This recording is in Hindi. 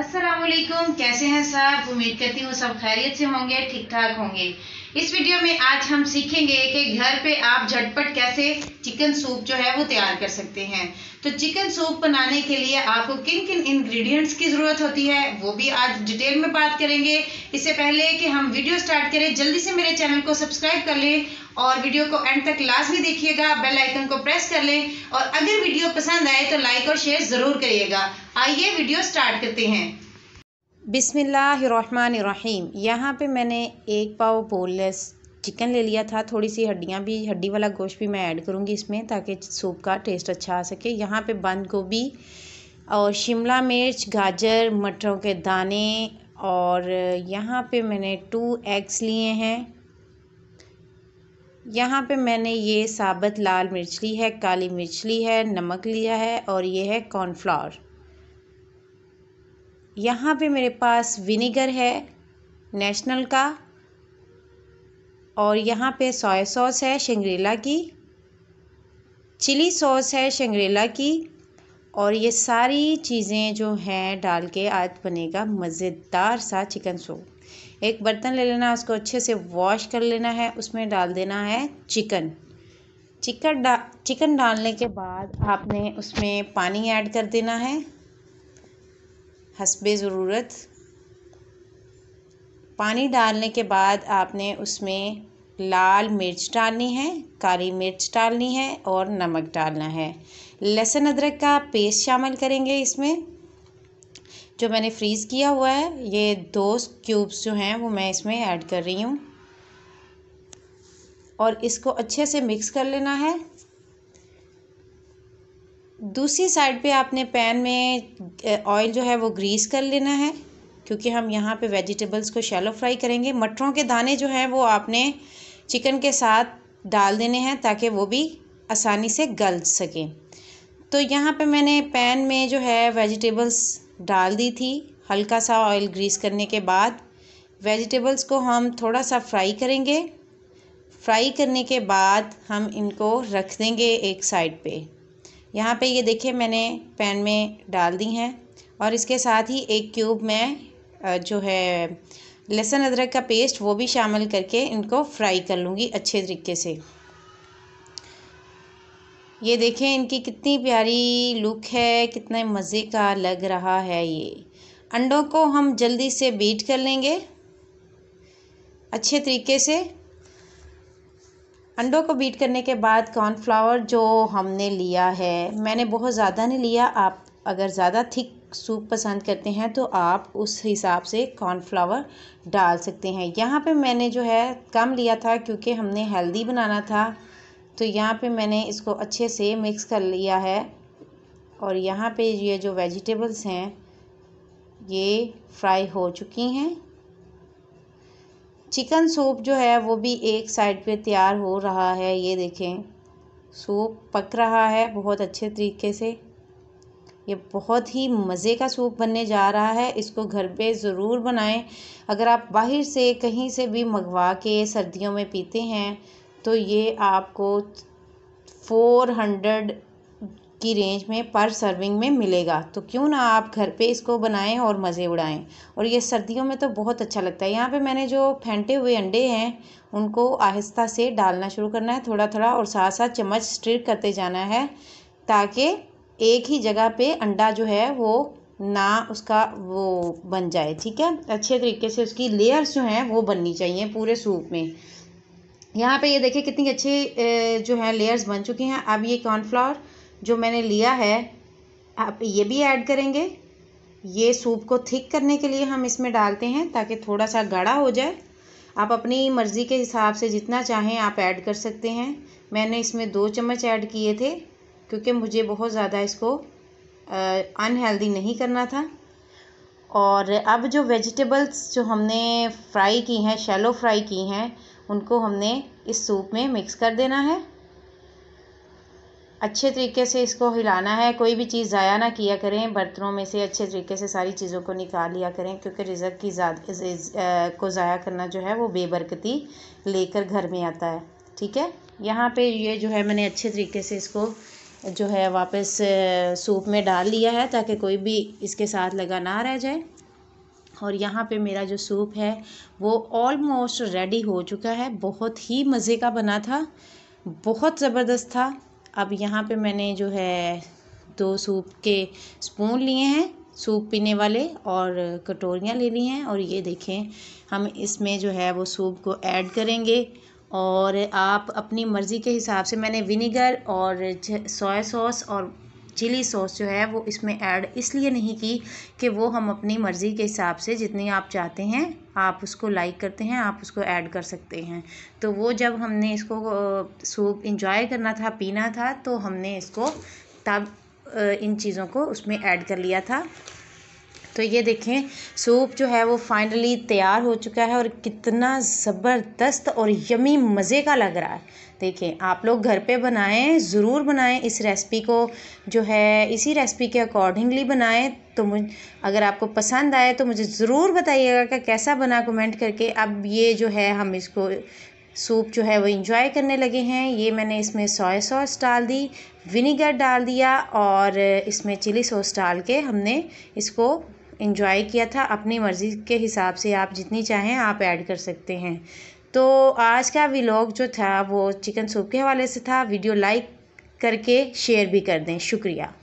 असलम कैसे हैं सब उम्मीद करती हूँ सब खैरियत से होंगे ठीक ठाक होंगे इस वीडियो में आज हम सीखेंगे कि घर पे आप झटपट कैसे चिकन सूप जो है वो तैयार कर सकते हैं तो चिकन सूप बनाने के लिए आपको किन किन इंग्रेडिएंट्स की ज़रूरत होती है वो भी आज डिटेल में बात करेंगे इससे पहले कि हम वीडियो स्टार्ट करें जल्दी से मेरे चैनल को सब्सक्राइब कर लें और वीडियो को एंड तक लास्ट भी देखिएगा बेल आइकन को प्रेस कर लें और अगर वीडियो पसंद आए तो लाइक और शेयर ज़रूर करिएगा आइए वीडियो स्टार्ट करते हैं बिसमीम यहाँ पे मैंने एक पाव बोनलेस चिकन ले लिया था थोड़ी सी हड्डियाँ भी हड्डी वाला गोश्त भी मैं ऐड करूँगी इसमें ताकि सूप का टेस्ट अच्छा आ सके यहाँ पे बंद गोभी और शिमला मिर्च गाजर मटरों के दाने और यहाँ पे मैंने टू एग्स लिए हैं यहाँ पे मैंने ये साबत लाल मिर्च ली है काली मिर्च ली है नमक लिया है और ये है कॉर्नफ्लावर यहाँ पे मेरे पास विनीगर है नेशनल का और यहाँ पे सोया सॉस है शंग्रीला की चिली सॉस है शंग्रीला की और ये सारी चीज़ें जो हैं डाल के आज बनेगा मज़ेदार सा चिकन सूप एक बर्तन ले लेना उसको अच्छे से वॉश कर लेना है उसमें डाल देना है चिकन चिकन डा चिकन डालने के बाद आपने उसमें पानी ऐड कर देना है हसब ज़रूरत पानी डालने के बाद आपने उसमें लाल मिर्च डालनी है काली मिर्च डालनी है और नमक डालना है लहसुन अदरक का पेस्ट शामिल करेंगे इसमें जो मैंने फ्रीज़ किया हुआ है ये दो क्यूब्स जो हैं वो मैं इसमें ऐड कर रही हूँ और इसको अच्छे से मिक्स कर लेना है दूसरी साइड पे आपने पैन में ऑयल जो है वो ग्रीस कर लेना है क्योंकि हम यहाँ पे वेजिटेबल्स को शैलो फ्राई करेंगे मटरों के दाने जो हैं वो आपने चिकन के साथ डाल देने हैं ताकि वो भी आसानी से गल सकें तो यहाँ पे मैंने पैन में जो है वेजिटेबल्स डाल दी थी हल्का सा ऑयल ग्रीस करने के बाद वेजिटेबल्स को हम थोड़ा सा फ्राई करेंगे फ्राई करने के बाद हम इनको रख देंगे एक साइड पे यहाँ पे ये देखिए मैंने पैन में डाल दी हैं और इसके साथ ही एक क्यूब में जो है लहसुन अदरक का पेस्ट वो भी शामिल करके इनको फ्राई कर लूँगी अच्छे तरीके से ये देखें इनकी कितनी प्यारी लुक है कितने मज़े का लग रहा है ये अंडों को हम जल्दी से बीट कर लेंगे अच्छे तरीके से अंडों को बीट करने के बाद कॉर्नफ्लावर जो हमने लिया है मैंने बहुत ज़्यादा नहीं लिया आप अगर ज़्यादा थिक सूप पसंद करते हैं तो आप उस हिसाब से कॉर्नफ्लावर डाल सकते हैं यहाँ पे मैंने जो है कम लिया था क्योंकि हमने हेल्दी बनाना था तो यहाँ पे मैंने इसको अच्छे से मिक्स कर लिया है और यहाँ पे ये जो वेजिटेबल्स हैं ये फ्राई हो चुकी हैं चिकन सूप जो है वो भी एक साइड पे तैयार हो रहा है ये देखें सूप पक रहा है बहुत अच्छे तरीके से ये बहुत ही मज़े का सूप बनने जा रहा है इसको घर पे ज़रूर बनाएं अगर आप बाहर से कहीं से भी मंगवा के सर्दियों में पीते हैं तो ये आपको फ़ोर हंड्रेड की रेंज में पर सर्विंग में मिलेगा तो क्यों ना आप घर पे इसको बनाएं और मज़े उड़ाएं और ये सर्दियों में तो बहुत अच्छा लगता है यहाँ पे मैंने जो फेंटे हुए अंडे हैं उनको आहिस्ता से डालना शुरू करना है थोड़ा थोड़ा और साथ साथ चम्मच स्ट्रिक करते जाना है ताकि एक ही जगह पर अंडा जो है वो ना उसका वो बन जाए ठीक है अच्छे तरीके से उसकी लेयर्स जो हैं वो बननी चाहिए पूरे सूप में यहाँ पे ये देखिए कितनी अच्छी जो है लेयर्स बन चुकी हैं अब ये कॉर्नफ्लावर जो मैंने लिया है आप ये भी ऐड करेंगे ये सूप को थिक करने के लिए हम इसमें डालते हैं ताकि थोड़ा सा गाढ़ा हो जाए आप अपनी मर्ज़ी के हिसाब से जितना चाहें आप ऐड कर सकते हैं मैंने इसमें दो चम्मच ऐड किए थे क्योंकि मुझे बहुत ज़्यादा इसको अनहेल्दी नहीं करना था और अब जो वेजिटेबल्स जो हमने फ्राई की हैं शैलो फ्राई की हैं उनको हमने इस सूप में मिक्स कर देना है अच्छे तरीके से इसको हिलाना है कोई भी चीज़ ज़ाया ना किया करें बर्तनों में से अच्छे तरीके से सारी चीज़ों को निकाल लिया करें क्योंकि रिज़क की आ, को ज़ाया करना जो है वो बेबरकती लेकर घर में आता है ठीक है यहाँ पे ये जो है मैंने अच्छे तरीके से इसको जो है वापस सूप में डाल लिया है ताकि कोई भी इसके साथ लगा ना रह जाए और यहाँ पे मेरा जो सूप है वो ऑलमोस्ट रेडी हो चुका है बहुत ही मज़े का बना था बहुत ज़बरदस्त था अब यहाँ पे मैंने जो है दो सूप के स्पून लिए हैं सूप पीने वाले और कटोरियाँ ले ली हैं और ये देखें हम इसमें जो है वो सूप को ऐड करेंगे और आप अपनी मर्ज़ी के हिसाब से मैंने विनीगर और सोया सॉस और चिली सॉस जो है वो इसमें ऐड इसलिए नहीं की कि वो हम अपनी मर्ज़ी के हिसाब से जितनी आप चाहते हैं आप उसको लाइक करते हैं आप उसको ऐड कर सकते हैं तो वो जब हमने इसको सूप इंजॉय करना था पीना था तो हमने इसको तब इन चीज़ों को उसमें ऐड कर लिया था तो ये देखें सूप जो है वो फाइनली तैयार हो चुका है और कितना ज़बरदस्त और यमी मज़े का लग रहा है देखें आप लोग घर पे बनाएं ज़रूर बनाएं इस रेसिपी को जो है इसी रेसिपी के अकॉर्डिंगली बनाएं तो मुझ अगर आपको पसंद आए तो मुझे ज़रूर बताइएगा कि कैसा बना कमेंट करके अब ये जो है हम इसको सूप जो है वो इंजॉय करने लगे हैं ये मैंने इसमें सोया सॉस डाल दी विनीगर डाल दिया और इसमें चिली सॉस डाल के हमने इसको इंजॉय किया था अपनी मर्ज़ी के हिसाब से आप जितनी चाहें आप ऐड कर सकते हैं तो आज का व्लॉग जो था वो चिकन सूप के हवाले से था वीडियो लाइक करके शेयर भी कर दें शुक्रिया